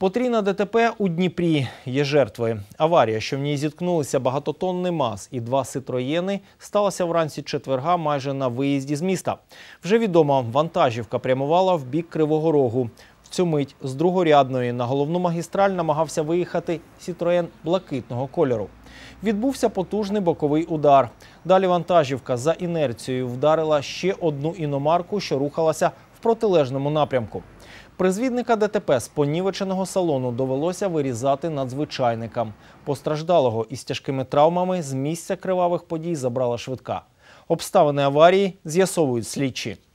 Потріна ДТП у Дніпрі є жертвою. Аварія, що в ній зіткнулися багатотонний маз і два ситроєни, сталася вранці четверга майже на виїзді з міста. Вже відомо, вантажівка прямувала в бік Кривого Рогу. В цю мить з другорядної на головну магістраль намагався виїхати сітроєн блакитного кольору. Відбувся потужний боковий удар. Далі вантажівка за інерцією вдарила ще одну іномарку, що рухалася протилежному напрямку. Призвідника ДТП з понівеченого салону довелося вирізати надзвичайникам. Постраждалого із тяжкими травмами з місця кривавих подій забрала швидка. Обставини аварії з'ясовують слідчі.